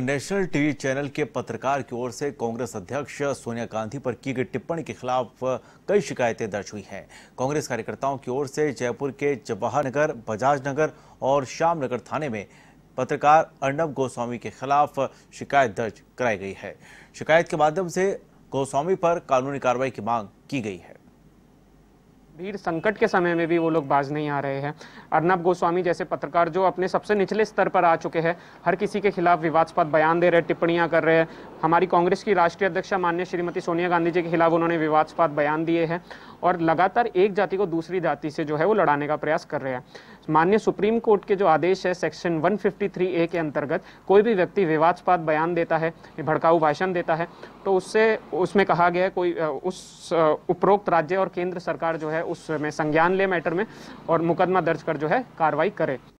national TV channel के पत्रकार की ओर से कांग्रेस अध्यक्ष सोनिया गांधी पर की गई टिप्पणी के खिलाफ कई शिकायतें दर्ज हुई हैं कांग्रेस कार्यकर्ताओं की ओर से जयपुर के जवाहर नगर बजाज नगर और श्याम नगर थाने में पत्रकार अर्णब गोस्वामी के खिलाफ शिकायत दर्ज कराई गई है शिकायत के माध्यम से गोस्वामी पर कानूनी कार्रवाई की मांग की गई है भीड़ संकट के समय में भी वो लोग बाज नहीं आ रहे हैं अर्नब गोस्वामी जैसे पत्रकार जो अपने सबसे निचले स्तर पर आ चुके हैं हर किसी के खिलाफ विवादस्पद बयान दे रहे टिप्पणियां कर रहे हैं हमारी कांग्रेस की राष्ट्रीय अध्यक्षा माननीय श्रीमती सोनिया गांधी जी के खिलाफ उन्होंने विवादस्पद बयान दिए हैं और लगातार एक जाति को दूसरी जाति से जो है वो लड़ाने का प्रयास कर रहे हैं मान्य सुप्रीम कोर्ट के जो आदेश है सेक्शन 153 ए के अंतर्गत कोई भी व्यक्ति विवादास्पद बयान देता है भड़काऊ भाषण देता है तो उससे उसमें कहा गया है कोई उस उपरोक्त राज्य और केंद्र सरकार जो है उसमें संज्ञान ले मैटर में और मुकदमा दर्ज कर जो है कार्रवाई करे